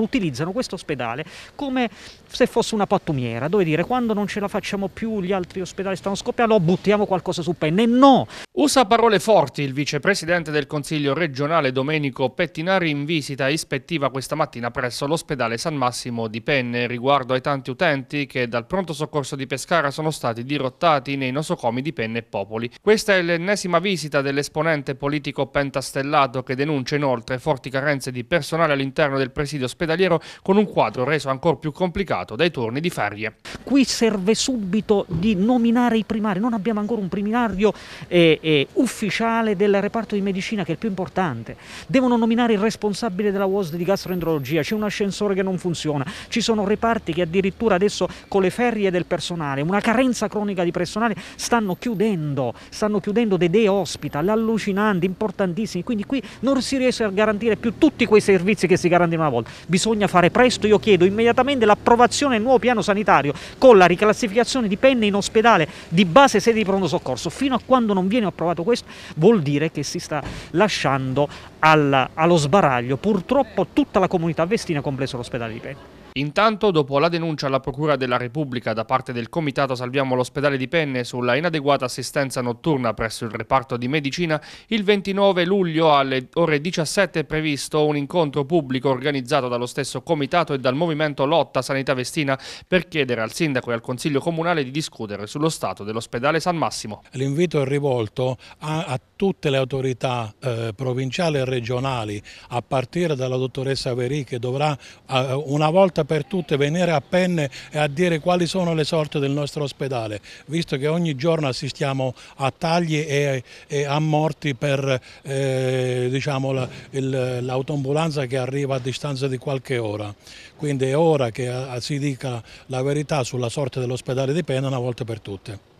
utilizzano questo ospedale come se fosse una pattumiera, dove dire quando non ce la facciamo più, gli altri ospedali stanno scoppiando, oh, buttiamo qualcosa su penne. No! Usa parole forti il vicepresidente del Consiglio regionale Domenico Pettinari in visita ispettiva questa mattina presso l'ospedale San Massimo di Penne riguardo ai tanti utenti che dal pronto soccorso di Pescara sono stati dirottati nei nosocomi di Penne e Popoli. Questa è l'ennesima visita dell'esponente politico pentastellato che denuncia inoltre forti carenze di personale all'interno del presidio ospedaliero con un quadro reso ancora più complicato dai turni di ferie. Qui serve subito di nominare i primari, non abbiamo ancora un primario eh, eh, ufficiale del reparto di medicina, che è il più importante. Devono nominare il responsabile della UOSD di gastroenterologia, c'è un ascensore che non funziona, ci sono reparti che addirittura adesso con le ferie del personale, una carenza cronica di personale, stanno chiudendo, stanno chiudendo dei day hospital, allucinanti, importantissimi, quindi qui non si riesce a garantire più tutti quei servizi che si garantiscono una volta. Bisogna fare presto, io chiedo immediatamente l'approvazione del nuovo piano sanitario con la riclassificazione di penne in ospedale di base sede di pronto soccorso, fino a quando non viene approvato questo, vuol dire che si sta lasciando alla, allo sbaraglio purtroppo tutta la comunità vestina, compreso l'ospedale di Penne. Intanto, dopo la denuncia alla Procura della Repubblica da parte del Comitato Salviamo l'Ospedale di Penne sulla inadeguata assistenza notturna presso il reparto di medicina, il 29 luglio alle ore 17 è previsto un incontro pubblico organizzato dallo stesso Comitato e dal Movimento Lotta Sanità Vestina per chiedere al Sindaco e al Consiglio Comunale di discutere sullo stato dell'ospedale San Massimo. L'invito è rivolto a, a, tutte le autorità eh, provinciali e regionali, a partire dalla dottoressa Veri che dovrà eh, una volta per tutte venire a penne e a dire quali sono le sorti del nostro ospedale, visto che ogni giorno assistiamo a tagli e, e a morti per eh, diciamo, l'autoambulanza la, che arriva a distanza di qualche ora. Quindi è ora che a, eh, si dica la verità sulla sorte dell'ospedale di Pena una volta per tutte.